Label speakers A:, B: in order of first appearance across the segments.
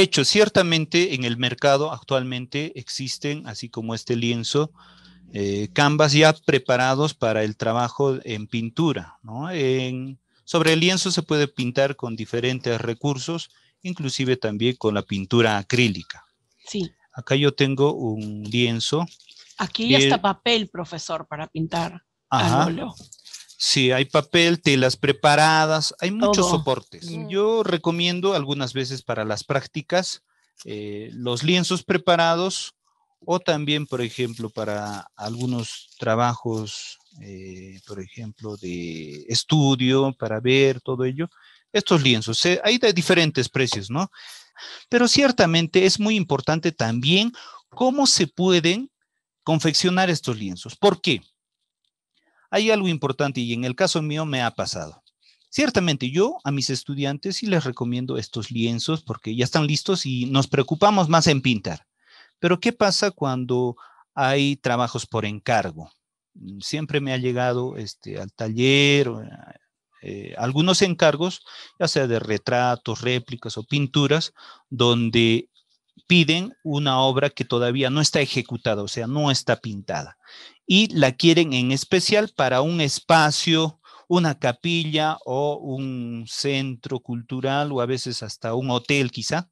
A: hecho, ciertamente en el mercado actualmente existen, así como este lienzo, eh, canvas ya preparados para el trabajo en pintura. sobre el lienzo se puede pintar con diferentes recursos, inclusive también con la pintura acrílica. Sí. Acá yo tengo un lienzo. Aquí ya está papel, profesor, para pintar ah, Ajá. Sí, hay papel, telas preparadas, hay muchos soportes. Mm. Yo recomiendo algunas veces para las prácticas eh, los lienzos preparados o también, por ejemplo, para algunos trabajos, eh, por ejemplo, de estudio, para ver todo ello, estos lienzos. hay de diferentes precios, ¿no? Pero ciertamente es muy importante también cómo se pueden confeccionar estos lienzos. ¿Por qué? hay algo importante y en el caso mío me ha pasado. Ciertamente yo a mis estudiantes sí les recomiendo estos lienzos porque ya están listos y nos preocupamos más en pintar. Pero ¿qué pasa cuando hay trabajos por encargo? Siempre me ha llegado este, al taller eh, algunos encargos, ya sea de retratos, réplicas o pinturas, donde piden una obra que todavía no está ejecutada, o sea, no está pintada y la quieren en especial para un espacio, una capilla o un centro cultural o a veces hasta un hotel quizá,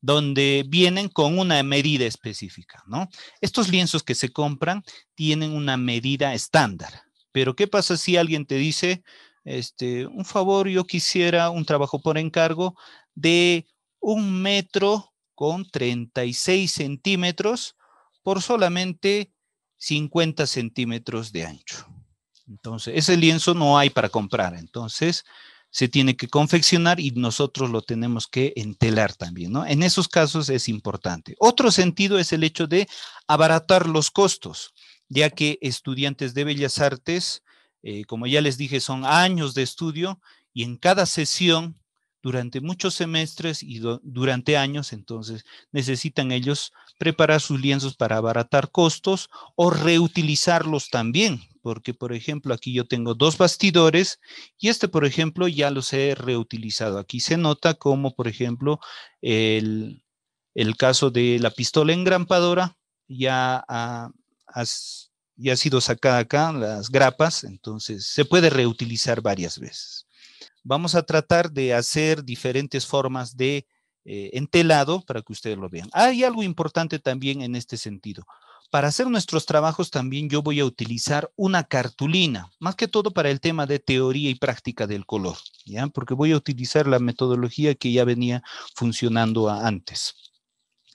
A: donde vienen con una medida específica, ¿no? Estos lienzos que se compran tienen una medida estándar, pero ¿qué pasa si alguien te dice, este, un favor, yo quisiera un trabajo por encargo de un metro con 36 centímetros por solamente 50 centímetros de ancho. Entonces, ese lienzo no hay para comprar, entonces se tiene que confeccionar y nosotros lo tenemos que entelar también, ¿no? En esos casos es importante. Otro sentido es el hecho de abaratar los costos, ya que estudiantes de Bellas Artes, eh, como ya les dije, son años de estudio y en cada sesión durante muchos semestres y durante años, entonces necesitan ellos preparar sus lienzos para abaratar costos o reutilizarlos también, porque por ejemplo aquí yo tengo dos bastidores y este por ejemplo ya los he reutilizado. Aquí se nota como por ejemplo el, caso de la pistola engrampadora ya ya ha sido sacada acá, las grapas, entonces se puede reutilizar varias veces vamos a tratar de hacer diferentes formas de eh, entelado para que ustedes lo vean. Hay algo importante también en este sentido. Para hacer nuestros trabajos también yo voy a utilizar una cartulina, más que todo para el tema de teoría y práctica del color, ¿ya? Porque voy a utilizar la metodología que ya venía funcionando antes.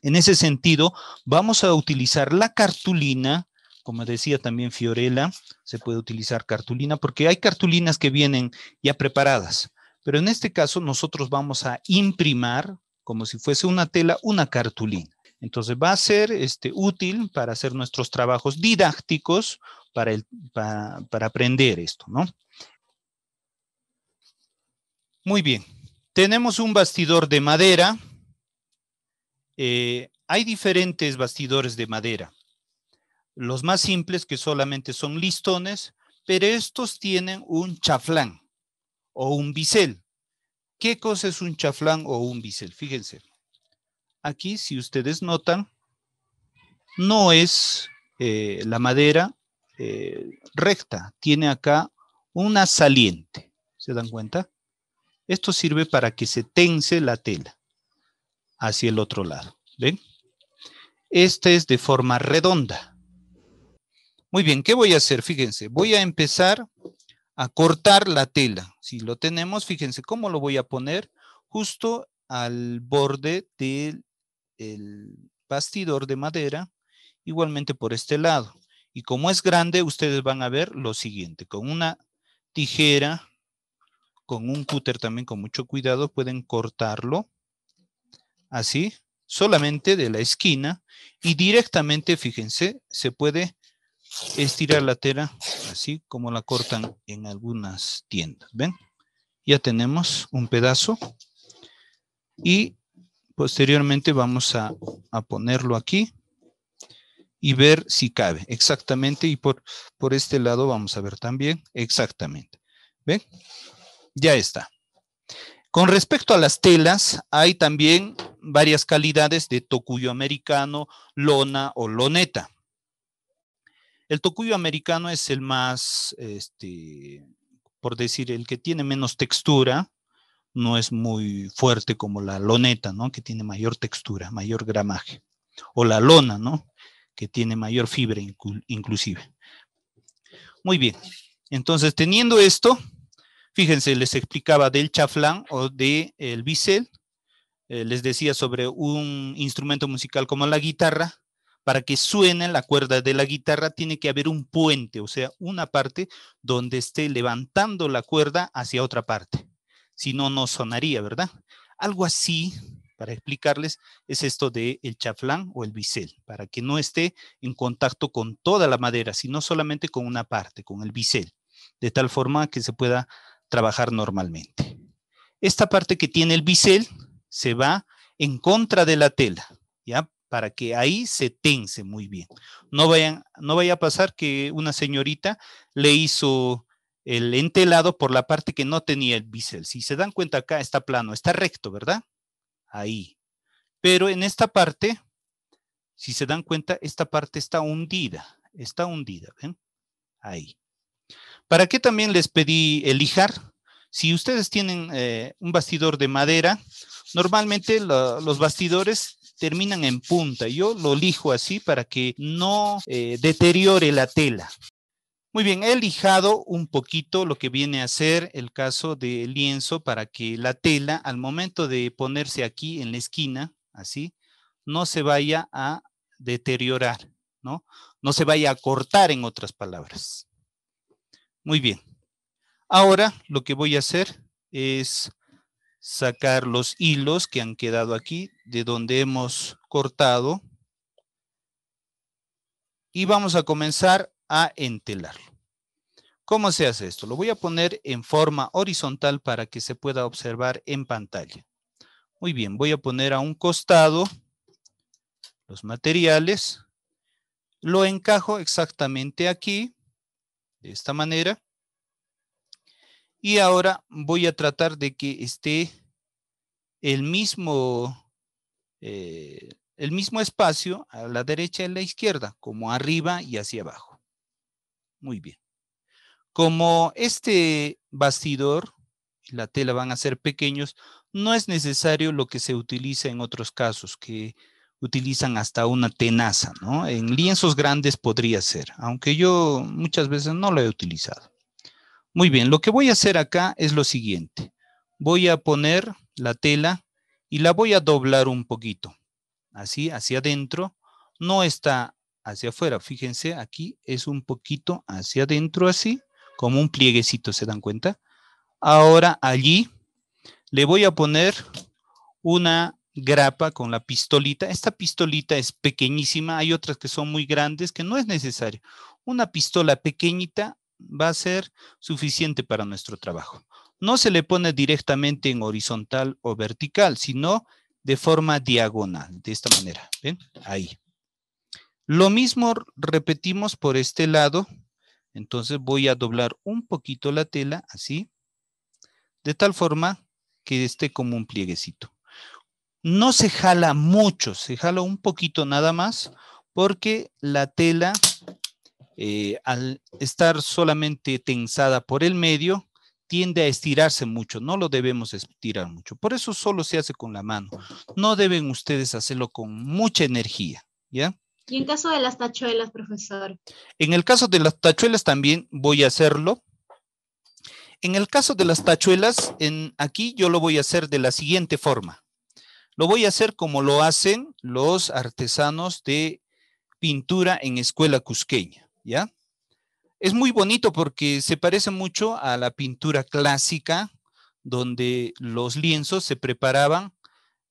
A: En ese sentido, vamos a utilizar la cartulina como decía también Fiorella, se puede utilizar cartulina porque hay cartulinas que vienen ya preparadas, pero en este caso nosotros vamos a imprimar como si fuese una tela, una cartulina. Entonces va a ser este, útil para hacer nuestros trabajos didácticos para, aprender esto, ¿no? Muy bien. Tenemos un bastidor de madera. Eh, hay diferentes bastidores de madera. Los más simples que solamente son listones, pero estos tienen un chaflán o un bisel. ¿Qué cosa es un chaflán o un bisel? Fíjense. Aquí, si ustedes notan, no es eh, la madera eh, recta, tiene acá una saliente. ¿Se dan cuenta? Esto sirve para que se tense la tela hacia el otro lado. ¿Ven? Esta es de forma redonda. Muy bien, ¿qué voy a hacer? Fíjense, voy a empezar a cortar la tela. Si lo tenemos, fíjense cómo lo voy a poner justo al borde del bastidor de madera, igualmente por este lado. Y como es grande, ustedes van a ver lo siguiente. Con una tijera, con un cúter también con mucho cuidado, pueden cortarlo así, solamente de la esquina. Y directamente, fíjense, se puede Estirar la tela así como la cortan en algunas tiendas. ¿Ven? Ya tenemos un pedazo y posteriormente vamos a, ponerlo aquí y ver si cabe exactamente y por, por este lado vamos a ver también exactamente. ¿Ven? Ya está. Con respecto a las telas, hay también varias calidades de tocuyo americano, lona o loneta. El tocuyo americano es el más, este, por decir, el que tiene menos textura, no es muy fuerte como la loneta, ¿no? Que tiene mayor textura, mayor gramaje. O la lona, ¿no? Que tiene mayor fibra inclusive. Muy bien. Entonces, teniendo esto, fíjense, les explicaba del chaflán o del bisel. Eh, les decía sobre un instrumento musical como la guitarra para que suene la cuerda de la guitarra tiene que haber un puente, o sea, una parte donde esté levantando la cuerda hacia otra parte. Si no, no sonaría, ¿verdad? Algo así, para explicarles, es esto de el chaflán o el bisel, para que no esté en contacto con toda la madera, sino solamente con una parte, con el bisel, de tal forma que se pueda trabajar normalmente. Esta parte que tiene el bisel se va en contra de la tela, ¿ya? para que ahí se tense muy bien. No, vayan, no vaya a pasar que una señorita le hizo el entelado por la parte que no tenía el bisel. Si se dan cuenta acá está plano, está recto, ¿verdad? Ahí. Pero en esta parte, si se dan cuenta, esta parte está hundida, está hundida, ¿ven? Ahí. ¿Para qué también les pedí elijar? Si ustedes tienen eh, un bastidor de madera, normalmente los bastidores terminan en punta. Yo lo lijo así para que no eh, deteriore la tela. Muy bien, he lijado un poquito lo que viene a ser el caso del lienzo para que la tela al momento de ponerse aquí en la esquina, así, no se vaya a deteriorar, ¿no? No se vaya a cortar en otras palabras. Muy bien. Ahora lo que voy a hacer es sacar los hilos que han quedado aquí de donde hemos cortado y vamos a comenzar a entelarlo. ¿Cómo se hace esto? Lo voy a poner en forma horizontal para que se pueda observar en pantalla. Muy bien, voy a poner a un costado los materiales. Lo encajo exactamente aquí, de esta manera. Y ahora voy a tratar de que esté el mismo, eh, el mismo espacio a la derecha y a la izquierda, como arriba y hacia abajo. Muy bien. Como este bastidor y la tela van a ser pequeños, no es necesario lo que se utiliza en otros casos, que utilizan hasta una tenaza, ¿no? En lienzos grandes podría ser, aunque yo muchas veces no lo he utilizado. Muy bien, lo que voy a hacer acá es lo siguiente. Voy a poner la tela y la voy a doblar un poquito. Así, hacia adentro. No está hacia afuera. Fíjense, aquí es un poquito hacia adentro así, como un plieguecito, ¿se dan cuenta? Ahora allí le voy a poner una grapa con la pistolita. Esta pistolita es pequeñísima, hay otras que son muy grandes que no es necesario. Una pistola pequeñita va a ser suficiente para nuestro trabajo. No se le pone directamente en horizontal o vertical, sino de forma diagonal, de esta manera. ¿Ven? Ahí. Lo mismo repetimos por este lado. Entonces voy a doblar un poquito la tela, así. De tal forma que esté como un plieguecito. No se jala mucho, se jala un poquito nada más, porque la tela eh, al estar solamente tensada por el medio, tiende a estirarse mucho, no lo debemos estirar mucho. Por eso solo se hace con la mano. No deben ustedes hacerlo con mucha energía, ¿ya? Y en caso de las tachuelas, profesor. En el caso de las tachuelas también voy a hacerlo. En el caso de las tachuelas, aquí yo lo voy a hacer de la siguiente forma. Lo voy a hacer como lo hacen los artesanos de pintura en escuela cusqueña. ¿ya? Es muy bonito porque se parece mucho a la pintura clásica, donde los lienzos se preparaban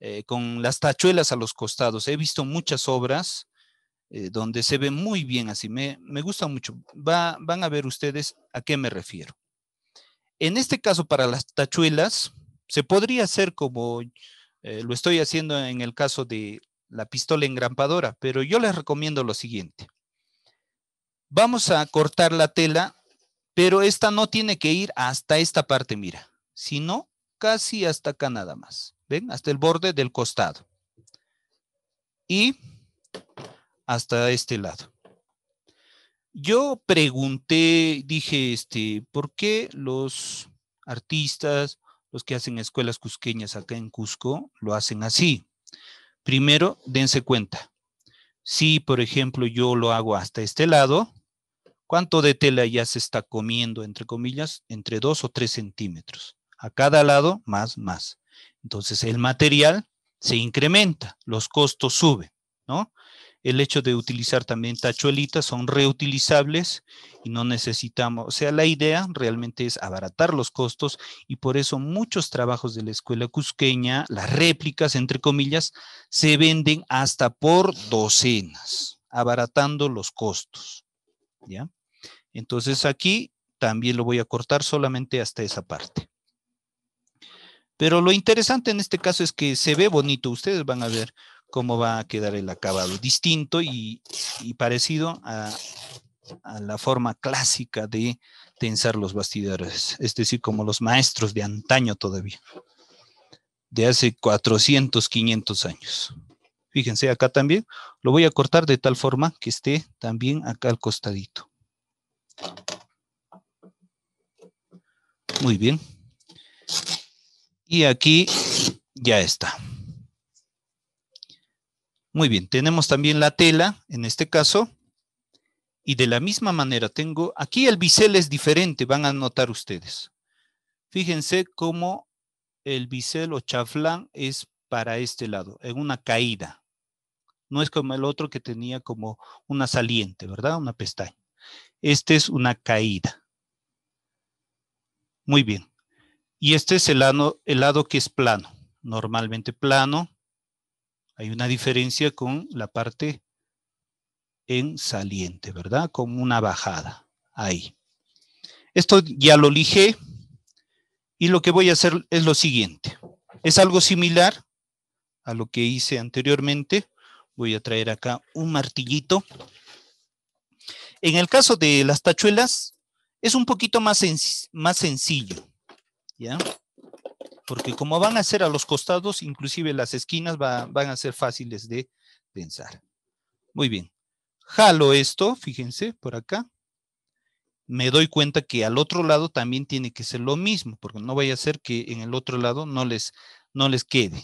A: eh, con las tachuelas a los costados. He visto muchas obras eh, donde se ve muy bien así. Me, gusta mucho. van a ver ustedes a qué me refiero. En este caso, para las tachuelas, se podría hacer como eh, lo estoy haciendo en el caso de la pistola engrampadora, pero yo les recomiendo lo siguiente. Vamos a cortar la tela, pero esta no tiene que ir hasta esta parte, mira, sino casi hasta acá nada más. ¿Ven? Hasta el borde del costado. Y hasta este lado. Yo pregunté, dije, este, ¿por qué los artistas, los que hacen escuelas cusqueñas acá en Cusco, lo hacen así? Primero, dense cuenta. Si, por ejemplo, yo lo hago hasta este lado, ¿Cuánto de tela ya se está comiendo, entre comillas? Entre dos o tres centímetros. A cada lado, más, más. Entonces, el material se incrementa, los costos suben, ¿no? el hecho de utilizar también tachuelitas son reutilizables y no necesitamos, o sea, la idea realmente es abaratar los costos y por eso muchos trabajos de la escuela cusqueña, las réplicas, entre comillas, se venden hasta por docenas, abaratando los costos. ¿Ya? Entonces aquí también lo voy a cortar solamente hasta esa parte. Pero lo interesante en este caso es que se ve bonito. Ustedes van a ver cómo va a quedar el acabado. Distinto y, parecido a, a, la forma clásica de tensar los bastidores. Es decir, como los maestros de antaño todavía. De hace 400, 500 años. Fíjense acá también. Lo voy a cortar de tal forma que esté también acá al costadito. Muy bien. Y aquí ya está. Muy bien, tenemos también la tela, en este caso. Y de la misma manera tengo, aquí el bisel es diferente, van a notar ustedes. Fíjense cómo el bisel o chaflán es para este lado, en una caída. No es como el otro que tenía como una saliente, ¿verdad? Una pestaña. Esta es una caída. Muy bien. Y este es el lado, el lado que es plano. Normalmente plano. Hay una diferencia con la parte en saliente, ¿verdad? Como una bajada. Ahí. Esto ya lo lijé. Y lo que voy a hacer es lo siguiente. Es algo similar a lo que hice anteriormente. Voy a traer acá un martillito. En el caso de las tachuelas, es un poquito más, más sencillo, ¿ya? Porque como van a ser a los costados, inclusive las esquinas van a ser fáciles de pensar. Muy bien. Jalo esto, fíjense, por acá. Me doy cuenta que al otro lado también tiene que ser lo mismo, porque no vaya a ser que en el otro lado no les, no les quede,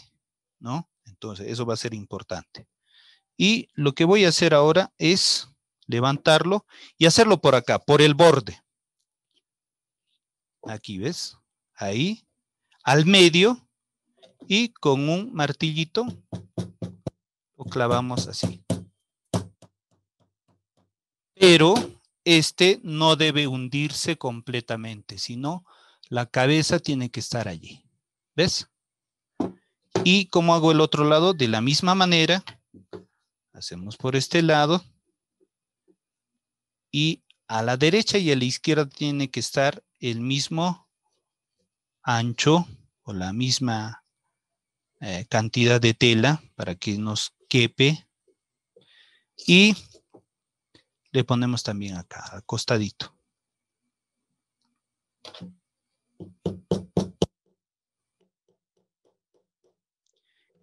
A: ¿no? Entonces, eso va a ser importante. Y lo que voy a hacer ahora es levantarlo y hacerlo por acá, por el borde. Aquí ves, ahí, al medio y con un martillito lo clavamos así. Pero este no debe hundirse completamente, sino la cabeza tiene que estar allí. ¿Ves? Y como hago el otro lado, de la misma manera, hacemos por este lado y a la derecha y a la izquierda tiene que estar el mismo ancho o la misma eh, cantidad de tela para que nos quepe. Y le ponemos también acá, al costadito.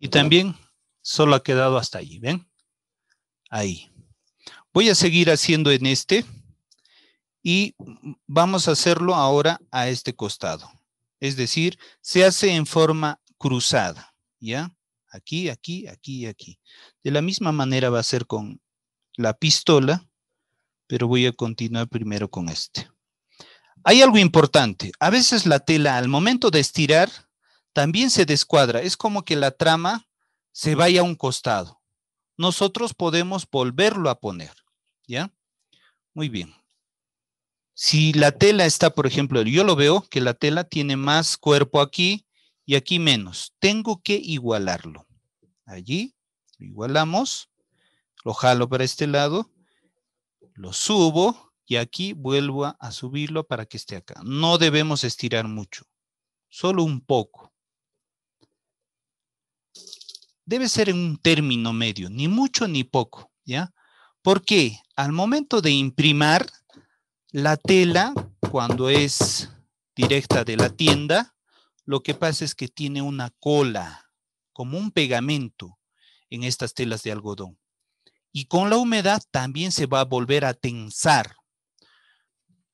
A: Y también solo ha quedado hasta allí, ¿ven? Ahí. Voy a seguir haciendo en este y vamos a hacerlo ahora a este costado. Es decir, se hace en forma cruzada, ¿ya? Aquí, aquí, aquí y aquí. De la misma manera va a ser con la pistola, pero voy a continuar primero con este. Hay algo importante. A veces la tela al momento de estirar también se descuadra. Es como que la trama se vaya a un costado. Nosotros podemos volverlo a poner. ¿Ya? Muy bien. Si la tela está, por ejemplo, yo lo veo que la tela tiene más cuerpo aquí y aquí menos. Tengo que igualarlo. Allí lo igualamos, lo jalo para este lado, lo subo y aquí vuelvo a subirlo para que esté acá. No debemos estirar mucho, solo un poco. Debe ser en un término medio, ni mucho ni poco, ¿ya? Porque al momento de imprimar la tela, cuando es directa de la tienda, lo que pasa es que tiene una cola, como un pegamento en estas telas de algodón. Y con la humedad también se va a volver a tensar.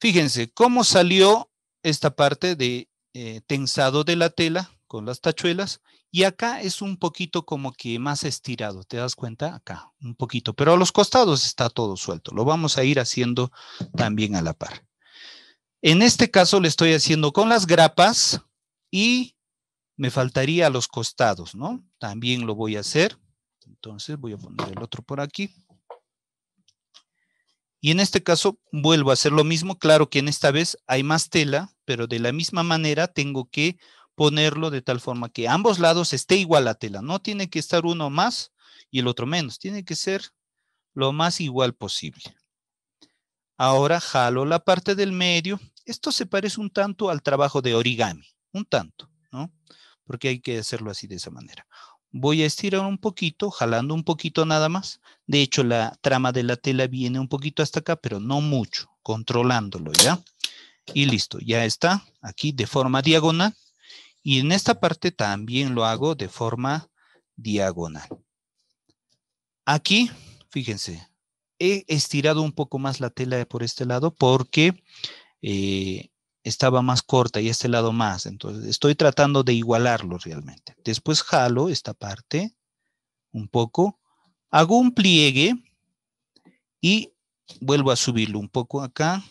A: Fíjense cómo salió esta parte de eh, tensado de la tela con las tachuelas y acá es un poquito como que más estirado, ¿te das cuenta? Acá, un poquito, pero a los costados está todo suelto. Lo vamos a ir haciendo también a la par. En este caso le estoy haciendo con las grapas y me faltaría a los costados, ¿no? También lo voy a hacer. Entonces voy a poner el otro por aquí. Y en este caso vuelvo a hacer lo mismo. Claro que en esta vez hay más tela, pero de la misma manera tengo que ponerlo de tal forma que ambos lados esté igual la tela. No tiene que estar uno más y el otro menos. Tiene que ser lo más igual posible. Ahora jalo la parte del medio. Esto se parece un tanto al trabajo de origami. Un tanto, ¿no? Porque hay que hacerlo así de esa manera. Voy a estirar un poquito, jalando un poquito nada más. De hecho, la trama de la tela viene un poquito hasta acá, pero no mucho, controlándolo, ¿ya? Y listo, ya está aquí de forma diagonal. Y en esta parte también lo hago de forma diagonal. Aquí, fíjense, he estirado un poco más la tela por este lado porque eh, estaba más corta y este lado más. Entonces, estoy tratando de igualarlo realmente. Después jalo esta parte un poco, hago un pliegue y vuelvo a subirlo un poco acá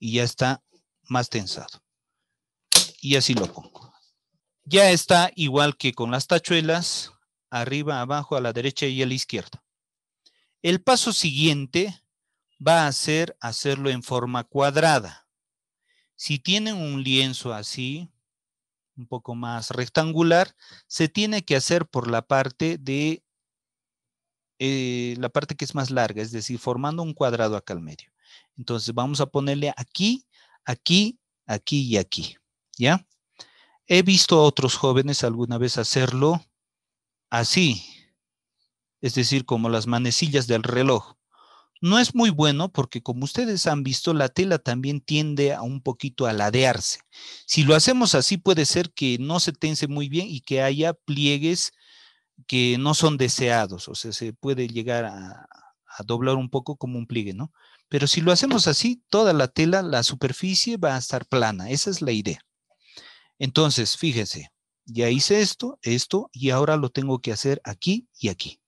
A: y ya está más tensado. Y así lo pongo ya está igual que con las tachuelas, arriba, abajo, a la derecha y a la izquierda. El paso siguiente va a ser hacerlo en forma cuadrada. Si tienen un lienzo así, un poco más rectangular, se tiene que hacer por la parte de eh, la parte que es más larga, es decir, formando un cuadrado acá al medio. Entonces vamos a ponerle aquí, aquí, aquí y aquí, ¿ya? He visto a otros jóvenes alguna vez hacerlo así, es decir, como las manecillas del reloj. No es muy bueno porque, como ustedes han visto, la tela también tiende a un poquito a ladearse. Si lo hacemos así, puede ser que no se tense muy bien y que haya pliegues que no son deseados, o sea, se puede llegar a, a doblar un poco como un pliegue, ¿no? Pero si lo hacemos así, toda la tela, la superficie va a estar plana, esa es la idea. Entonces, fíjense, ya hice esto, esto, y ahora lo tengo que hacer aquí y aquí,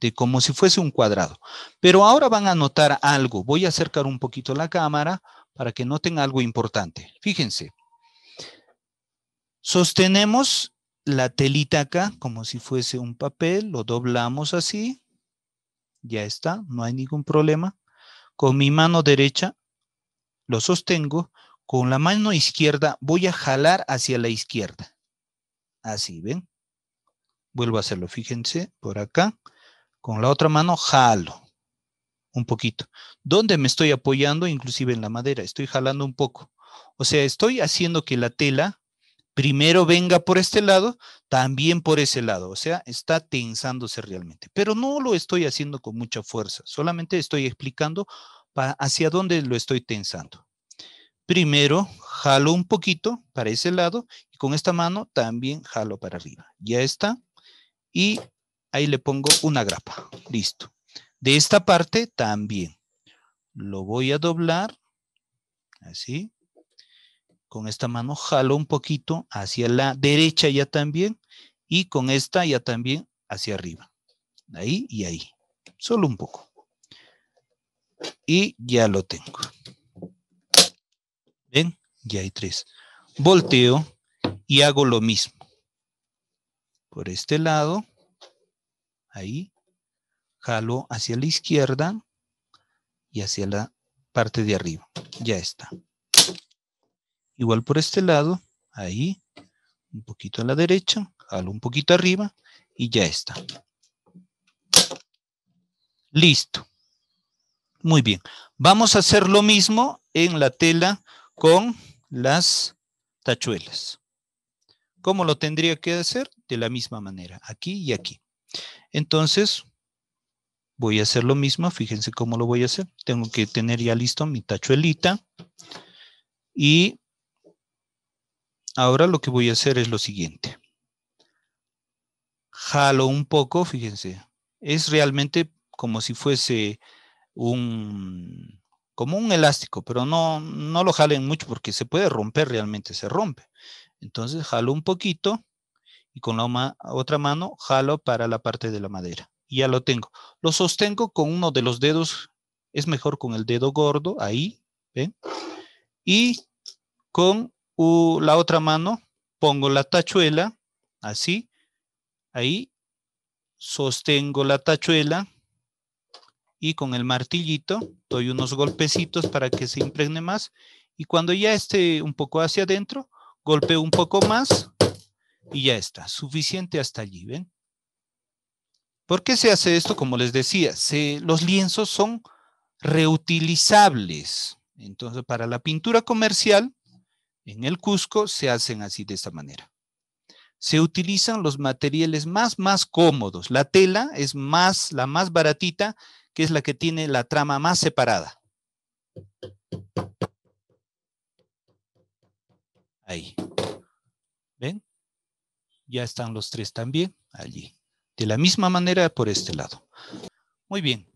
A: de como si fuese un cuadrado. Pero ahora van a notar algo. Voy a acercar un poquito la cámara para que noten algo importante. Fíjense. Sostenemos la telita acá como si fuese un papel, lo doblamos así. Ya está, no hay ningún problema. Con mi mano derecha lo sostengo con la mano izquierda voy a jalar hacia la izquierda. Así, ¿ven? Vuelvo a hacerlo, fíjense, por acá. Con la otra mano jalo un poquito. ¿Dónde me estoy apoyando? Inclusive en la madera, estoy jalando un poco. O sea, estoy haciendo que la tela primero venga por este lado, también por ese lado. O sea, está tensándose realmente. Pero no lo estoy haciendo con mucha fuerza. Solamente estoy explicando hacia dónde lo estoy tensando. Primero jalo un poquito para ese lado y con esta mano también jalo para arriba. Ya está. Y ahí le pongo una grapa. Listo. De esta parte también. Lo voy a doblar. Así. Con esta mano jalo un poquito hacia la derecha ya también. Y con esta ya también hacia arriba. Ahí y ahí. Solo un poco. Y ya lo tengo. ¿Ven? Ya hay tres. Volteo y hago lo mismo. Por este lado, ahí, jalo hacia la izquierda y hacia la parte de arriba. Ya está. Igual por este lado, ahí, un poquito a la derecha, jalo un poquito arriba y ya está. Listo. Muy bien. Vamos a hacer lo mismo en la tela con las tachuelas. ¿Cómo lo tendría que hacer? De la misma manera, aquí y aquí. Entonces, voy a hacer lo mismo. Fíjense cómo lo voy a hacer. Tengo que tener ya listo mi tachuelita. Y ahora lo que voy a hacer es lo siguiente. Jalo un poco, fíjense. Es realmente como si fuese un, como un elástico, pero no, no lo jalen mucho porque se puede romper realmente, se rompe. Entonces jalo un poquito y con la otra mano jalo para la parte de la madera. Y ya lo tengo. Lo sostengo con uno de los dedos, es mejor con el dedo gordo, ahí, ¿ven? Y con la otra mano pongo la tachuela, así, ahí, sostengo la tachuela y con el martillito doy unos golpecitos para que se impregne más y cuando ya esté un poco hacia adentro, golpeo un poco más y ya está, suficiente hasta allí, ¿ven? ¿Por qué se hace esto? Como les decía, los lienzos son reutilizables. Entonces, para la pintura comercial, en el Cusco se hacen así de esta manera se utilizan los materiales más, más cómodos. La tela es más, la más baratita, que es la que tiene la trama más separada. Ahí. ¿Ven? Ya están los tres también allí. De la misma manera por este lado. Muy bien.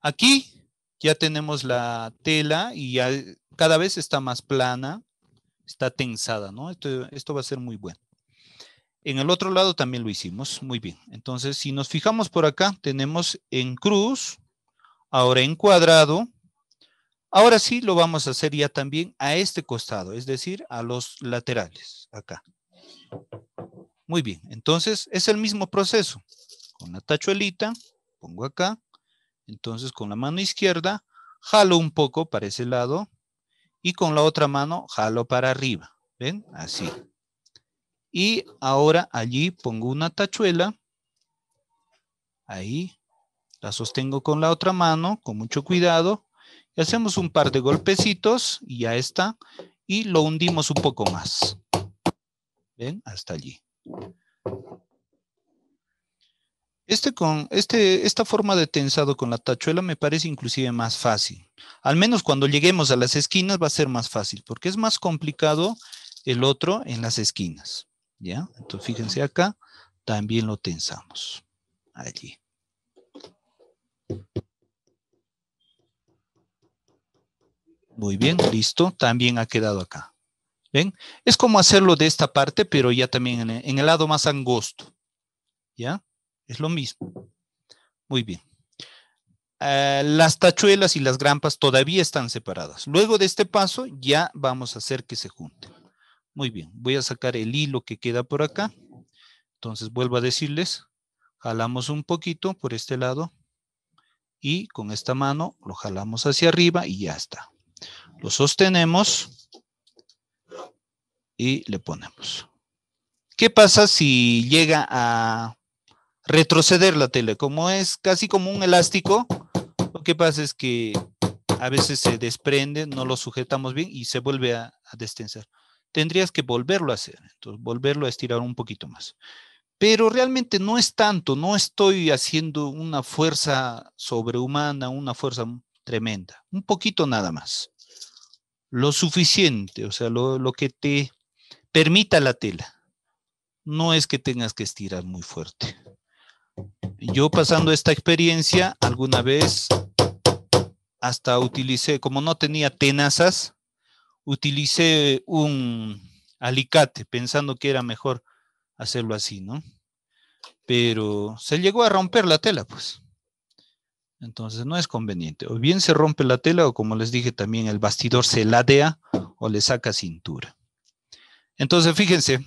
A: Aquí ya tenemos la tela y ya cada vez está más plana, está tensada, ¿no? esto va a ser muy bueno. En el otro lado también lo hicimos. Muy bien. Entonces, si nos fijamos por acá, tenemos en cruz, ahora en cuadrado. Ahora sí lo vamos a hacer ya también a este costado, es decir, a los laterales, acá. Muy bien, entonces es el mismo proceso. Con la tachuelita, pongo acá. Entonces con la mano izquierda, jalo un poco para ese lado. Y con la otra mano, jalo para arriba. ¿Ven? Así. Y ahora allí pongo una tachuela. Ahí. La sostengo con la otra mano, con mucho cuidado. Y hacemos un par de golpecitos y ya está. Y lo hundimos un poco más. ¿Ven? Hasta allí. Este con, este, esta forma de tensado con la tachuela me parece inclusive más fácil. Al menos cuando lleguemos a las esquinas va a ser más fácil, porque es más complicado el otro en las esquinas. ¿ya? Entonces fíjense acá, también lo tensamos allí. Muy bien, listo, también ha quedado acá. ¿Ven? Es como hacerlo de esta parte, pero ya también en el lado más angosto. ¿Ya? Es lo mismo. Muy bien. Eh, las tachuelas y las grampas todavía están separadas. Luego de este paso ya vamos a hacer que se junten. Muy bien, voy a sacar el hilo que queda por acá. Entonces vuelvo a decirles, jalamos un poquito por este lado y con esta mano lo jalamos hacia arriba y ya está. Lo sostenemos y le ponemos. ¿Qué pasa si llega a retroceder la tela? Como es casi como un elástico, lo que pasa es que a veces se desprende, no lo sujetamos bien y se vuelve a, a destensar tendrías que volverlo a hacer, entonces volverlo a estirar un poquito más. Pero realmente no es tanto, no estoy haciendo una fuerza sobrehumana, una fuerza tremenda, un poquito nada más. Lo suficiente, o sea, lo, lo que te permita la tela. No es que tengas que estirar muy fuerte. Yo pasando esta experiencia, alguna vez hasta utilicé, como no tenía tenazas, utilicé un alicate pensando que era mejor hacerlo así, ¿no? Pero se llegó a romper la tela, pues. Entonces no es conveniente. O bien se rompe la tela o como les dije también el bastidor se ladea o le saca cintura. Entonces fíjense,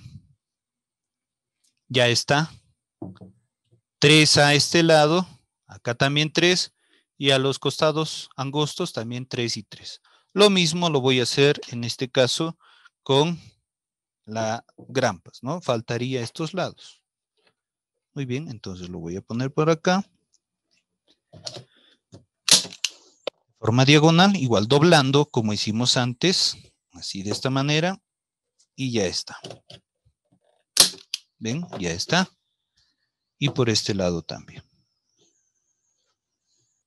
A: ya está. tres a este lado, acá también tres y a los costados angostos también tres y tres. Lo mismo lo voy a hacer en este caso con la grampas, ¿no? Faltaría estos lados. Muy bien, entonces lo voy a poner por acá. Forma diagonal, igual doblando como hicimos antes, así de esta manera, y ya está. ¿Ven? Ya está. Y por este lado también.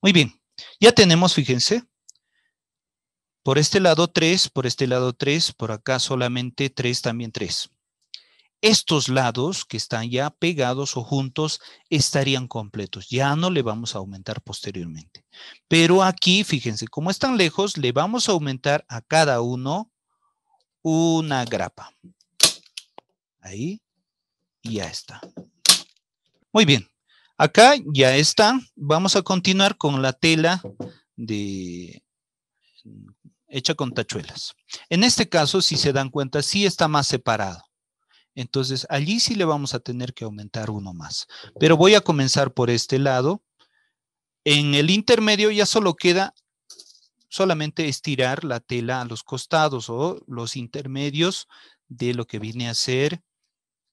A: Muy bien, ya tenemos, fíjense, por este lado tres, por este lado tres, por acá solamente tres, también tres. Estos lados que están ya pegados o juntos estarían completos. Ya no le vamos a aumentar posteriormente. Pero aquí, fíjense, como están lejos, le vamos a aumentar a cada uno una grapa. Ahí. Y ya está. Muy bien. Acá ya está. Vamos a continuar con la tela de hecha con tachuelas. En este caso, si se dan cuenta, sí está más separado. Entonces, allí sí le vamos a tener que aumentar uno más. Pero voy a comenzar por este lado. En el intermedio ya solo queda solamente estirar la tela a los costados o los intermedios de lo que viene a ser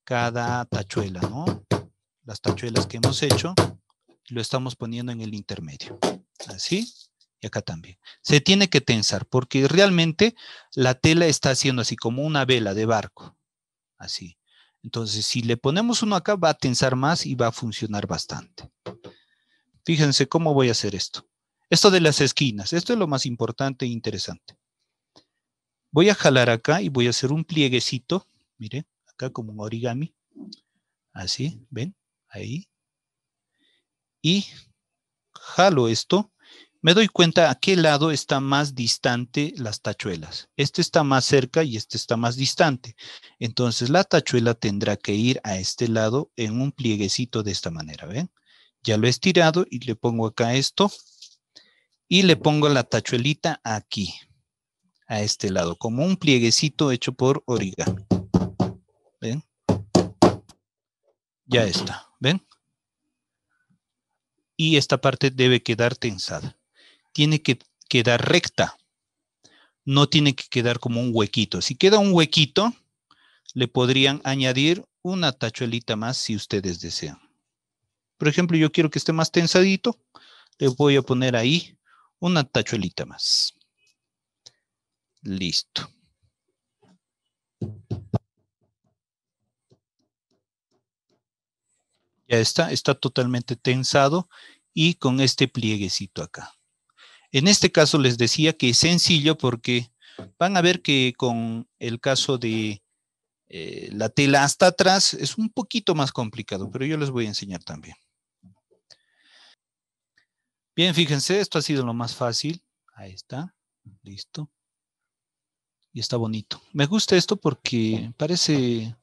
A: cada tachuela, ¿no? Las tachuelas que hemos hecho lo estamos poniendo en el intermedio. Así acá también. Se tiene que tensar porque realmente la tela está haciendo así como una vela de barco, así. Entonces, si le ponemos uno acá, va a tensar más y va a funcionar bastante. Fíjense cómo voy a hacer esto. Esto de las esquinas, esto es lo más importante e interesante. Voy a jalar acá y voy a hacer un plieguecito, miren, acá como un origami, así, ven, ahí. Y jalo esto me doy cuenta a qué lado está más distante las tachuelas. Este está más cerca y este está más distante. Entonces la tachuela tendrá que ir a este lado en un plieguecito de esta manera, ¿ven? Ya lo he estirado y le pongo acá esto y le pongo la tachuelita aquí, a este lado, como un plieguecito hecho por origami. ¿Ven? Ya está, ¿ven? Y esta parte debe quedar tensada tiene que quedar recta, no tiene que quedar como un huequito. Si queda un huequito, le podrían añadir una tachuelita más si ustedes desean. Por ejemplo, yo quiero que esté más tensadito, le voy a poner ahí una tachuelita más. Listo. Ya está, está totalmente tensado y con este plieguecito acá. En este caso les decía que es sencillo porque van a ver que con el caso de eh, la tela hasta atrás es un poquito más complicado, pero yo les voy a enseñar también. Bien, fíjense, esto ha sido lo más fácil. Ahí está, listo. Y está bonito. Me gusta esto porque parece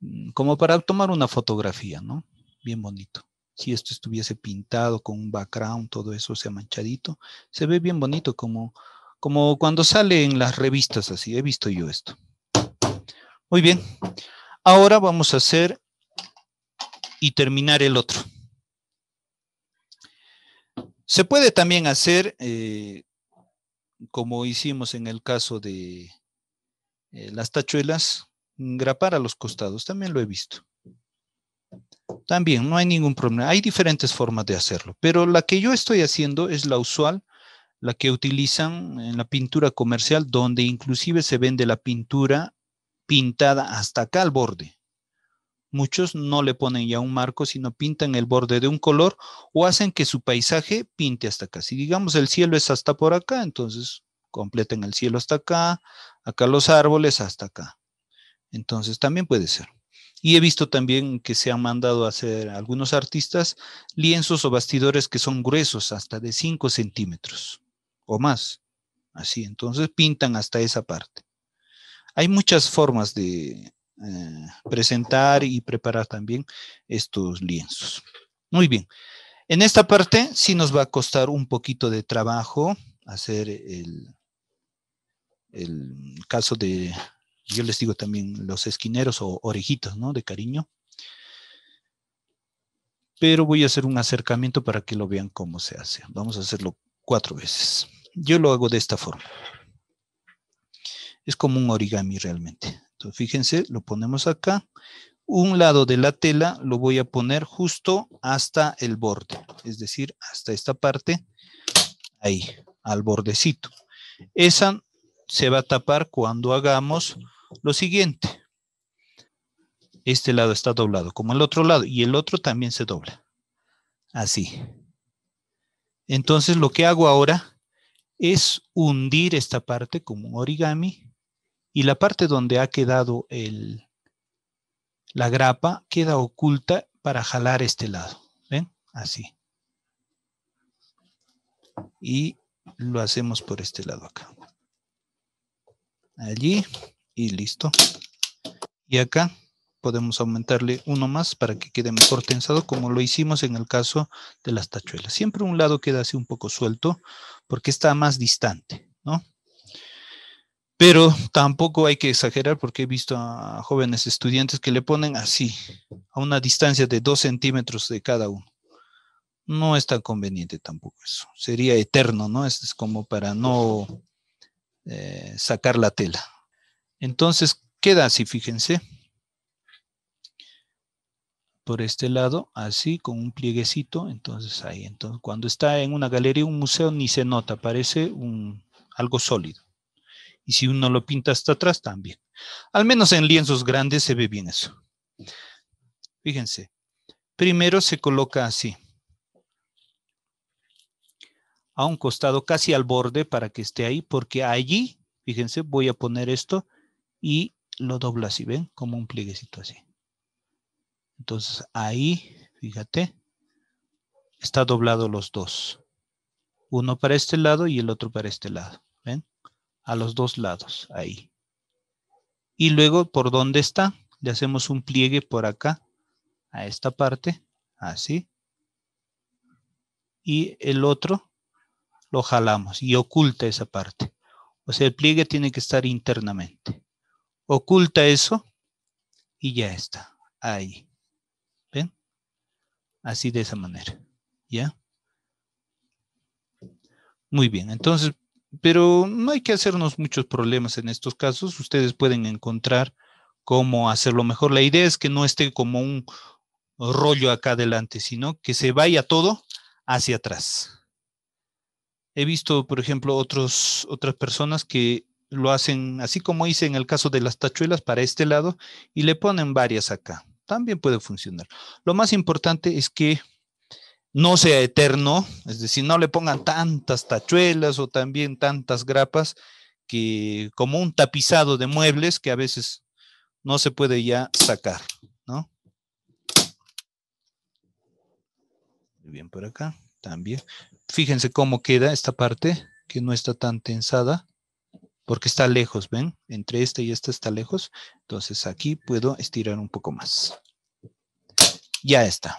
A: mm, como para tomar una fotografía, ¿no? Bien bonito si esto estuviese pintado con un background, todo eso sea manchadito, se ve bien bonito como, como cuando sale en las revistas, así he visto yo esto. Muy bien, ahora vamos a hacer y terminar el otro. Se puede también hacer, eh, como hicimos en el caso de eh, las tachuelas, grapar a los costados, también lo he visto. También no hay ningún problema. Hay diferentes formas de hacerlo, pero la que yo estoy haciendo es la usual, la que utilizan en la pintura comercial, donde inclusive se vende la pintura pintada hasta acá al borde. Muchos no le ponen ya un marco, sino pintan el borde de un color o hacen que su paisaje pinte hasta acá. Si digamos el cielo es hasta por acá, entonces completan el cielo hasta acá, acá los árboles hasta acá. Entonces también puede ser. Y he visto también que se han mandado a hacer algunos artistas lienzos o bastidores que son gruesos, hasta de 5 centímetros o más. Así, entonces pintan hasta esa parte. Hay muchas formas de eh, presentar y preparar también estos lienzos. Muy bien. En esta parte sí nos va a costar un poquito de trabajo hacer el caso de yo les digo también los esquineros o orejitos, ¿no? De cariño. Pero voy a hacer un acercamiento para que lo vean cómo se hace. Vamos a hacerlo cuatro veces. Yo lo hago de esta forma. Es como un origami realmente. Entonces, fíjense, lo ponemos acá. Un lado de la tela lo voy a poner justo hasta el borde, es decir, hasta esta parte, ahí, al bordecito. Esa se va a tapar cuando hagamos lo siguiente. Este lado está doblado, como el otro lado, y el otro también se dobla. Así. Entonces lo que hago ahora es hundir esta parte como un origami y la parte donde ha quedado el, la grapa queda oculta para jalar este lado. ¿Ven? Así. Y lo hacemos por este lado acá. Allí y listo. Y acá podemos aumentarle uno más para que quede mejor tensado como lo hicimos en el caso de las tachuelas. Siempre un lado queda así un poco suelto porque está más distante, ¿no? Pero tampoco hay que exagerar porque he visto a jóvenes estudiantes que le ponen así, a una distancia de dos centímetros de cada uno. No es tan conveniente tampoco eso. Sería eterno, ¿no? Este es como para no eh, sacar la tela. Entonces queda así, fíjense. Por este lado, así, con un plieguecito. Entonces ahí, entonces, cuando está en una galería, un museo, ni se nota, parece un, algo sólido. Y si uno lo pinta hasta atrás, también. Al menos en lienzos grandes se ve bien eso. Fíjense, primero se coloca así. A un costado, casi al borde para que esté ahí, porque allí, fíjense, voy a poner esto, y lo doblas así, ¿ven? Como un plieguecito así. Entonces ahí, fíjate, está doblado los dos. Uno para este lado y el otro para este lado, ¿ven? A los dos lados, ahí. Y luego, ¿por dónde está? Le hacemos un pliegue por acá, a esta parte, así. Y el otro lo jalamos y oculta esa parte. O sea, el pliegue tiene que estar internamente oculta eso y ya está, ahí. ¿Ven? Así de esa manera, ¿ya? Muy bien, entonces, pero no hay que hacernos muchos problemas en estos casos, ustedes pueden encontrar cómo hacerlo mejor. La idea es que no esté como un rollo acá adelante, sino que se vaya todo hacia atrás. He visto, por ejemplo, otros, otras personas que lo hacen así como hice en el caso de las tachuelas para este lado y le ponen varias acá. También puede funcionar. Lo más importante es que no sea eterno, es decir, no le pongan tantas tachuelas o también tantas grapas que como un tapizado de muebles que a veces no se puede ya sacar, ¿no? bien por acá, también. Fíjense cómo queda esta parte que no está tan tensada porque está lejos, ¿ven? Entre esta y esta está lejos. Entonces aquí puedo estirar un poco más. Ya está.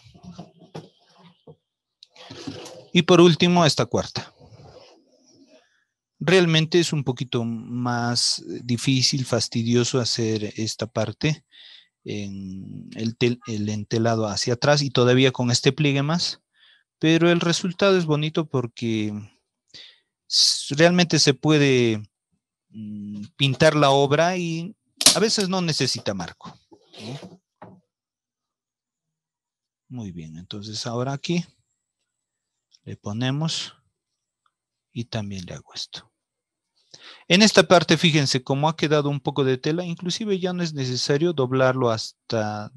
A: Y por último, esta cuarta. Realmente es un poquito más eh, difícil, fastidioso hacer esta parte en el entelado hacia atrás y todavía con este pliegue más, pero el resultado es bonito porque realmente se puede Mm, pintar la obra y a veces no necesita marco. Muy bien, entonces ahora aquí le ponemos y también le hago esto. En esta parte, fíjense cómo ha quedado un poco de tela, inclusive ya no es necesario doblarlo hasta,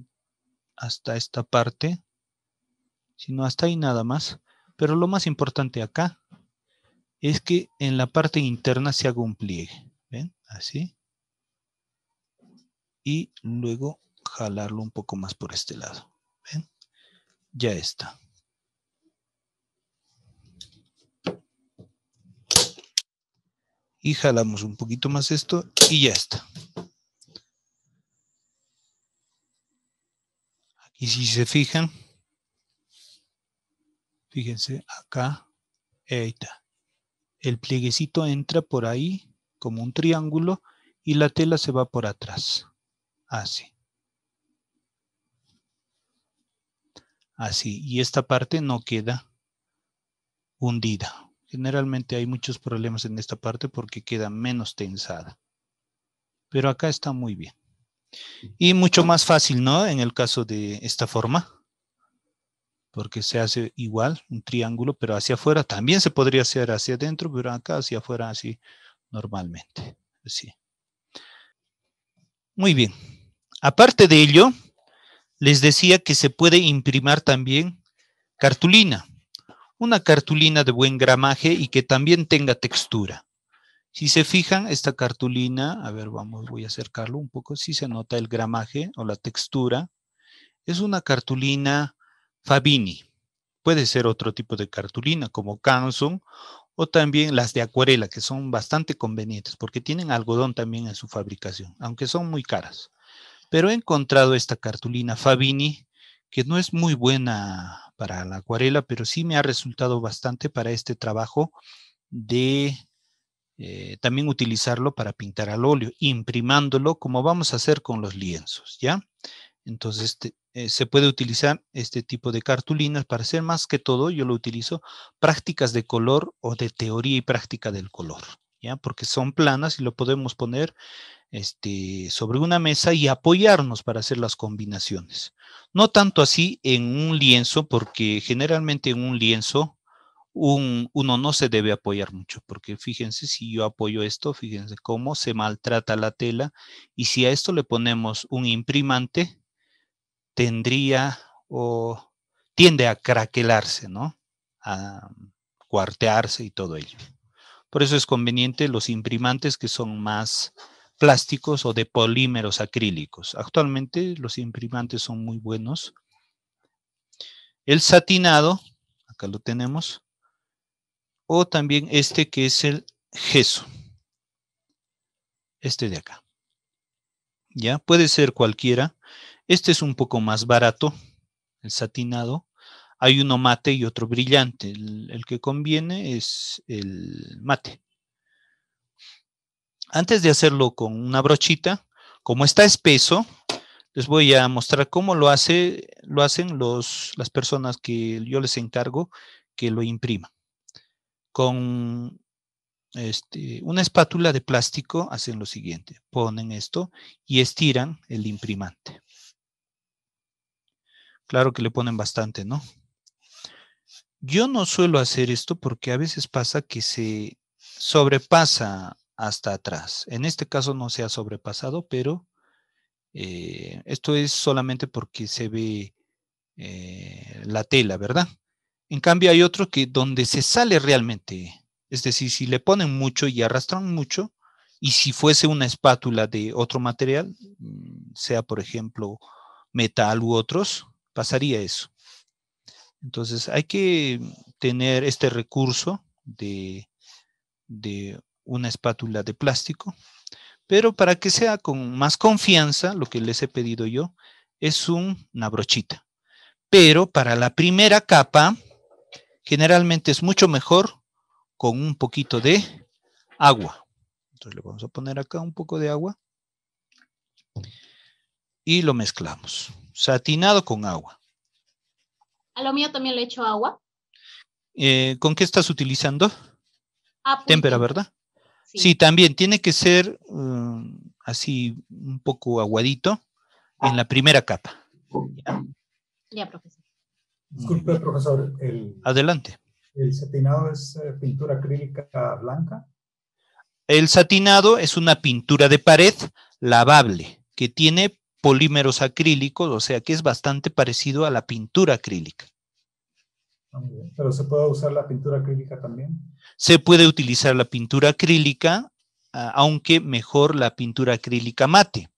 A: hasta esta parte, sino hasta ahí nada más. Pero lo más importante acá es que en la parte interna se haga un pliegue. ¿Ven? Así. Y luego jalarlo un poco más por este lado. ¿Ven? Ya está. Y jalamos un poquito más esto y ya está. aquí si se fijan, fíjense acá, ahí está el plieguecito entra por ahí como un triángulo y la tela se va por atrás. Así. Así. Y esta parte no queda hundida. Generalmente hay muchos problemas en esta parte porque queda menos tensada. Pero acá está muy bien. Y mucho más fácil, ¿no? En el caso de esta forma porque se hace igual, un triángulo, pero hacia afuera también se podría hacer hacia adentro, pero acá hacia afuera así normalmente. Así. Muy bien. Aparte de ello, les decía que se puede imprimir también cartulina. Una cartulina de buen gramaje y que también tenga textura. Si se fijan, esta cartulina, a ver, vamos, voy a acercarlo un poco, si se nota el gramaje o la textura. Es una cartulina Fabini. Puede ser otro tipo de cartulina como Canson o también las de acuarela que son bastante convenientes porque tienen algodón también en su fabricación, aunque son muy caras. Pero he encontrado esta cartulina Fabini que no es muy buena para la acuarela, pero sí me ha resultado bastante para este trabajo de eh, también utilizarlo para pintar al óleo, imprimándolo como vamos a hacer con los lienzos, ¿ya? Entonces eh, se puede utilizar este tipo de cartulinas para hacer más que todo, yo lo utilizo, prácticas de color o de teoría y práctica del color, ¿ya? Porque son planas y lo podemos poner este, sobre una mesa y apoyarnos para hacer las combinaciones. No tanto así en un lienzo, porque generalmente en un lienzo uno no se debe apoyar mucho, porque fíjense si yo apoyo esto, fíjense cómo se maltrata la tela y si a esto le ponemos un imprimante, tendría o tiende a craquelarse, ¿no? A cuartearse y todo ello. Por eso es conveniente los imprimantes que son más plásticos o de polímeros acrílicos. Actualmente los imprimantes son muy buenos. El satinado, acá lo tenemos, o también este que es el gesso. Este de acá. Ya, puede ser cualquiera. Este es un poco más barato, el satinado. Hay uno mate y otro brillante. El, que conviene es el mate. Antes de hacerlo con una brochita, como está espeso, les voy a mostrar cómo lo, hace, lo hacen los, las personas que yo les encargo que lo impriman. Con este, una espátula de plástico hacen lo siguiente, ponen esto y estiran el imprimante. Claro que le ponen bastante, ¿no? Yo no suelo hacer esto porque a veces pasa que se sobrepasa hasta atrás. En este caso no se ha sobrepasado, pero eh, esto es solamente porque se ve eh, la tela, ¿verdad? En cambio hay otro que donde se sale realmente, es decir, si le ponen mucho y arrastran mucho, y si fuese una espátula de otro material, mm, sea por ejemplo metal u otros, pasaría eso. Entonces hay que tener este recurso de, una espátula de plástico, pero para que sea con más confianza, lo que les he pedido yo es una brochita. Pero para la primera capa, generalmente es mucho mejor con un poquito de agua. Entonces le vamos a poner acá un poco de agua y lo mezclamos. Satinado con agua. A lo mío también le echo agua. Eh, ¿Con qué estás utilizando? Ah, pues, Témpera, pues, ¿verdad? Sí. también tiene que ser um, así un poco aguadito en la primera capa. Ya, profesor. Disculpe, mm. profesor. Adelante. ¿El satinado es eh, pintura acrílica blanca? El satinado es una pintura de pared lavable que tiene polímeros acrílicos, o sea que es bastante parecido a la pintura acrílica. Pero se puede usar la pintura acrílica también. Se puede utilizar la pintura acrílica, aunque mejor la pintura acrílica mate.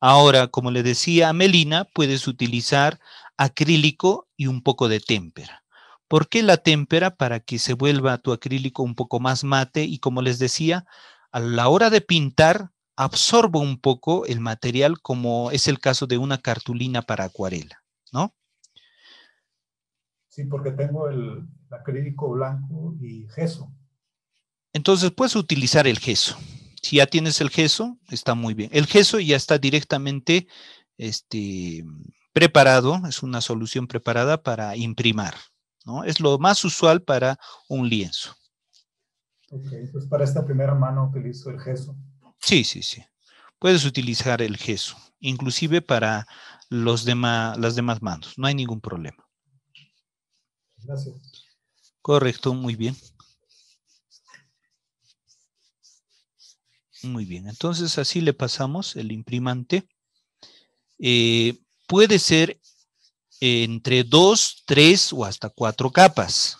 A: Ahora, como le decía a Melina, puedes utilizar acrílico y un poco de témpera. ¿Por qué la témpera? Para que se vuelva tu acrílico un poco más mate y como les decía, a la hora de pintar Absorbo un poco el material como es el caso de una cartulina para acuarela, ¿no? Sí, porque tengo el acrílico blanco y gesso. Entonces puedes utilizar el gesso. Si ya tienes el gesso, está muy bien. El gesso ya está directamente este, preparado, es una solución preparada para imprimar, ¿no? Es lo más usual para un lienzo. Ok, pues para esta primera mano utilizo el gesso. Sí, sí, sí. Puedes utilizar el gesso, inclusive para los las demás manos, No hay ningún problema. Gracias. Correcto, muy bien. Muy bien, entonces así le pasamos el imprimante. Eh, puede ser entre dos, tres o hasta cuatro capas.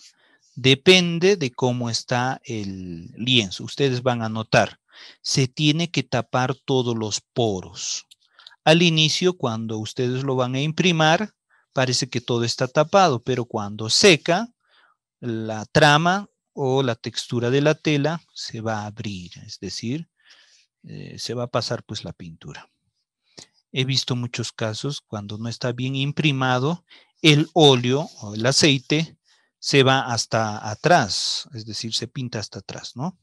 A: Depende de cómo está el lienzo. Ustedes van a notar se tiene que tapar todos los poros. Al inicio, cuando ustedes lo van a imprimar, parece que todo está tapado, pero cuando seca, la trama o la textura de la tela se va a abrir, es decir, eh, se va a pasar pues la pintura. He visto muchos casos cuando no está bien imprimado, el óleo o el aceite se va hasta atrás, es decir, se pinta hasta atrás, ¿no?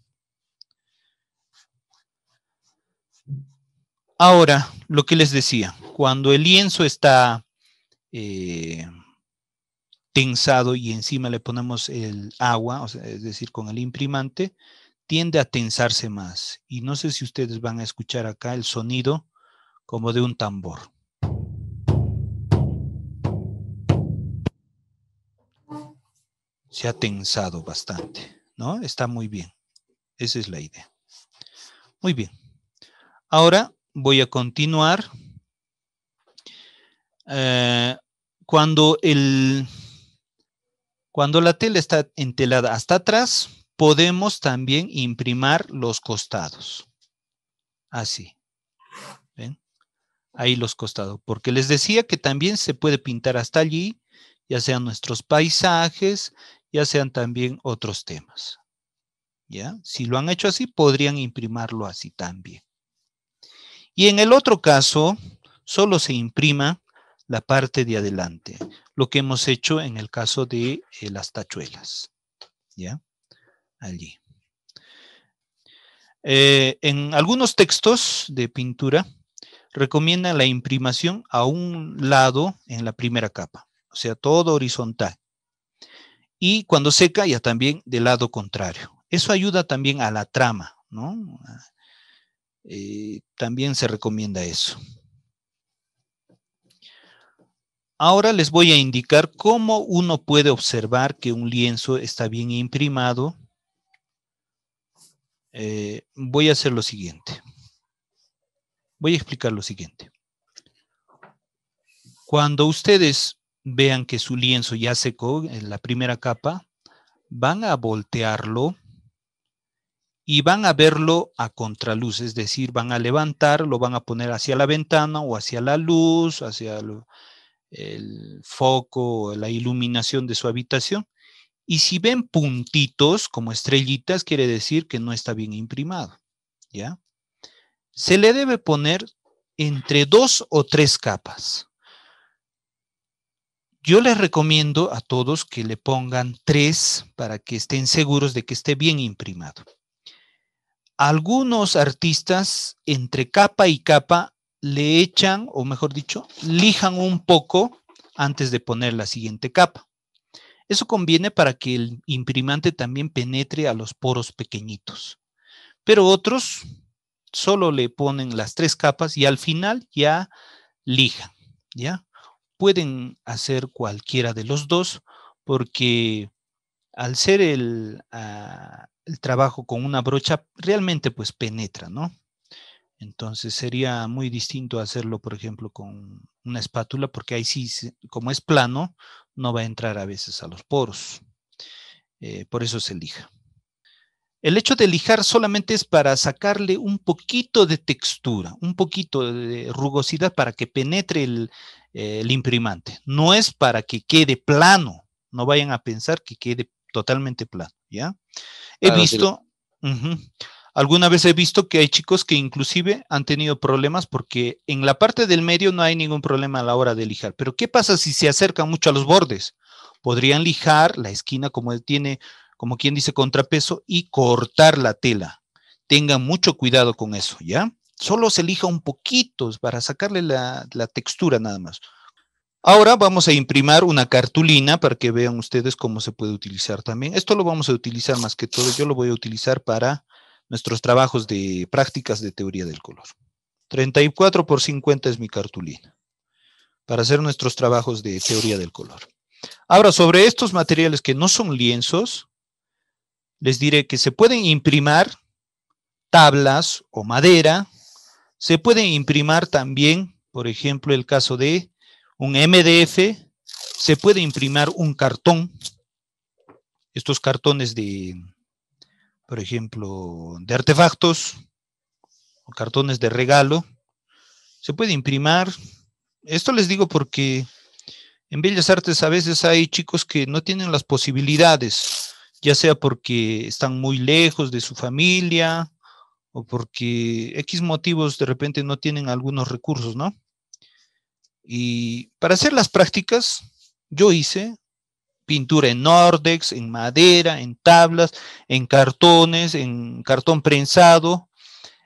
A: Ahora, lo que les decía, cuando el lienzo está eh, tensado y encima le ponemos el agua, es decir, con el imprimante, tiende a tensarse más. Y no sé si ustedes van a escuchar acá el sonido como de un tambor. Se ha tensado bastante, ¿no? Está muy bien. Esa es la idea. Muy bien. Ahora voy a continuar. Eh, cuando, el, cuando la tela está entelada hasta atrás, podemos también imprimar los costados. Así. Ahí los costados. Porque les decía que también se puede pintar hasta allí, ya sean nuestros paisajes, ya sean también otros temas. ¿Ya? Si lo han hecho así, podrían imprimarlo así también. Y en el otro caso, solo se imprima la parte de adelante, lo que hemos hecho en el caso de eh, las tachuelas. ¿Ya? Allí. Eh, en algunos textos de pintura recomienda la imprimación a un lado en la primera capa, o sea, todo horizontal. Y cuando seca, ya también del lado contrario. Eso ayuda también a la trama, ¿no? Eh, también se recomienda eso. Ahora les voy a indicar cómo uno puede observar que un lienzo está bien imprimado. Eh, voy a hacer lo siguiente. Voy a explicar lo siguiente. Cuando ustedes vean que su lienzo ya secó en la primera capa, van a voltearlo y van a verlo a contraluz, es decir, van a levantar, lo van a poner hacia la ventana o hacia la luz, hacia el, foco foco, la iluminación de su habitación. Y si ven puntitos como estrellitas, quiere decir que no está bien imprimado, ¿ya? Se le debe poner entre dos o tres capas. Yo les recomiendo a todos que le pongan tres para que estén seguros de que esté bien imprimado algunos artistas entre capa y capa le echan, o mejor dicho, lijan un poco antes de poner la siguiente capa. Eso conviene para que el imprimante también penetre a los poros pequeñitos. Pero otros solo le ponen las tres capas y al final ya lijan, ¿ya? Pueden hacer cualquiera de los dos porque al ser el, ah, el trabajo con una brocha realmente pues penetra, ¿no? Entonces sería muy distinto hacerlo, por ejemplo, con una espátula, porque ahí sí, como es plano, no va a entrar a veces a los poros. Eh, por eso se lija. El hecho de lijar solamente es para sacarle un poquito de textura, un poquito de rugosidad para que penetre el, eh, el imprimante. No es para que quede plano. No vayan a pensar que quede totalmente plano, ¿ya? He ah, visto, alguna vez he visto que hay chicos que inclusive han tenido problemas porque en la parte del medio no hay ningún problema a la hora de lijar. Pero ¿qué pasa si se acercan mucho a los bordes? Podrían lijar la esquina como él tiene, como quien dice, contrapeso y cortar la tela. Tengan mucho cuidado con eso, ¿ya? Solo se lija un poquito para sacarle la textura nada más. Ahora vamos a imprimir una cartulina para que vean ustedes cómo se puede utilizar también. Esto lo vamos a utilizar más que todo. Yo lo voy a utilizar para nuestros trabajos de prácticas de teoría del color. 34 por 50 es mi cartulina para hacer nuestros trabajos de teoría del color. Ahora, sobre estos materiales que no son lienzos, les diré que se pueden imprimir tablas o madera, se pueden imprimir también, por ejemplo, el caso de un MDF, se puede imprimir un cartón, estos cartones de, por ejemplo, de artefactos, o cartones de regalo, se puede imprimir. Esto les digo porque en Bellas Artes a veces hay chicos que no tienen las posibilidades, ya sea porque están muy lejos de su familia o porque X motivos de repente no tienen algunos recursos, ¿no? Y para hacer las prácticas, yo hice pintura en Nordex, en madera, en tablas, en cartones, en cartón prensado,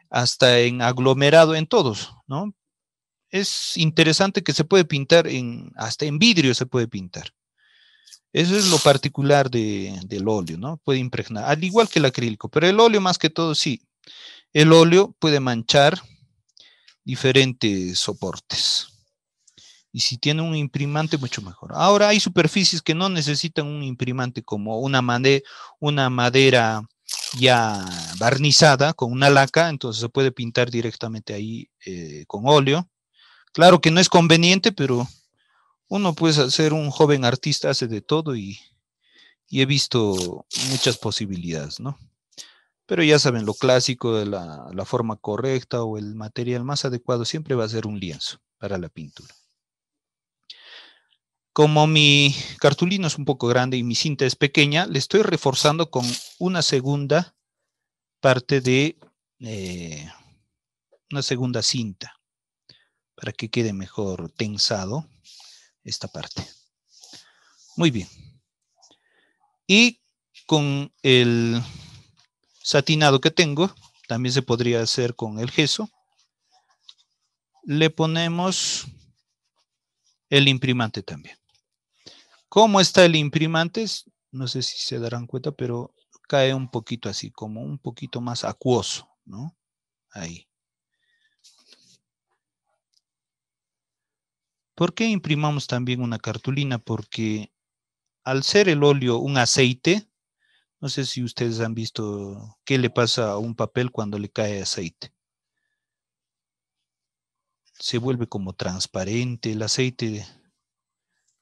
A: hasta en aglomerado, en todos, ¿no? Es interesante que se puede pintar en, hasta en vidrio se puede pintar. Eso es lo particular del óleo, ¿no? Puede impregnar, al igual que el acrílico, pero el óleo más que todo sí. El óleo puede manchar diferentes soportes. Y si tiene un imprimante, mucho mejor. Ahora hay superficies que no necesitan un imprimante, como una, madera ya barnizada con una laca, entonces se puede pintar directamente ahí eh, con óleo. Claro que no es conveniente, pero uno puede ser un joven artista, hace de todo y, he visto muchas posibilidades, ¿no? Pero ya saben, lo clásico, la, la forma correcta o el material más adecuado siempre va a ser un lienzo para la pintura. Como mi cartulina es un poco grande y mi cinta es pequeña, le estoy reforzando con una segunda parte de eh, una segunda cinta para que quede mejor tensado esta parte. Muy bien. Y con el satinado que tengo, también se podría hacer con el gesso, le ponemos el imprimante también. ¿Cómo está el imprimante? No sé si se darán cuenta, pero cae un poquito así, como un poquito más acuoso, ¿no? Ahí. ¿Por qué imprimamos también una cartulina? Porque al ser el óleo un aceite, no sé si ustedes han visto qué le pasa a un papel cuando le cae aceite. Se vuelve como transparente, el aceite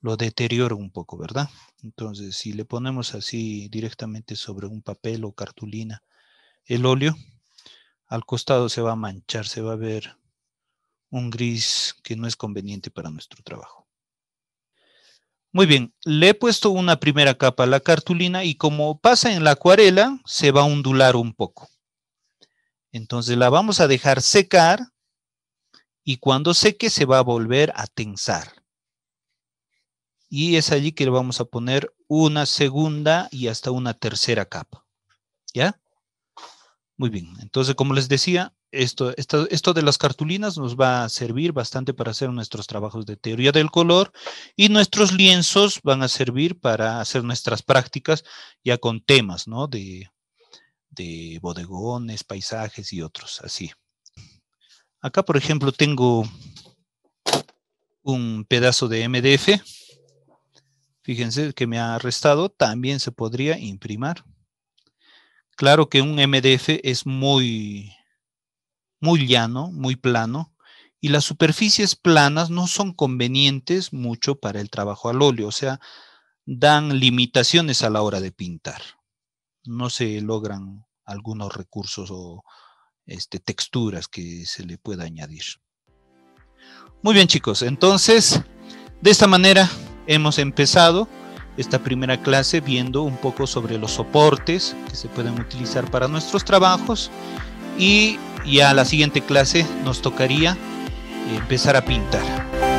A: lo deteriora un poco, ¿verdad? Entonces, si le ponemos así directamente sobre un papel o cartulina el óleo, al costado se va a manchar, se va a ver un gris que no es conveniente para nuestro trabajo. Muy bien, le he puesto una primera capa a la cartulina y como pasa en la acuarela, se va a ondular un poco. Entonces la vamos a dejar secar y cuando seque se va a volver a tensar y es allí que le vamos a poner una segunda y hasta una tercera capa. ¿Ya? Muy bien, entonces como les decía, esto, esto, de las cartulinas nos va a servir bastante para hacer nuestros trabajos de teoría del color y nuestros lienzos van a servir para hacer nuestras prácticas ya con temas, ¿no? De, de bodegones, paisajes y otros, así. Acá, por ejemplo, tengo un pedazo de MDF fíjense que me ha restado, también se podría imprimir. Claro que un MDF es muy, muy llano, muy plano, y las superficies planas no son convenientes mucho para el trabajo al óleo, o sea, dan limitaciones a la hora de pintar. No se logran algunos recursos o este, texturas que se le pueda añadir. Muy bien chicos, entonces, de esta manera hemos empezado esta primera clase viendo un poco sobre los soportes que se pueden utilizar para nuestros trabajos y ya la siguiente clase nos tocaría empezar a pintar.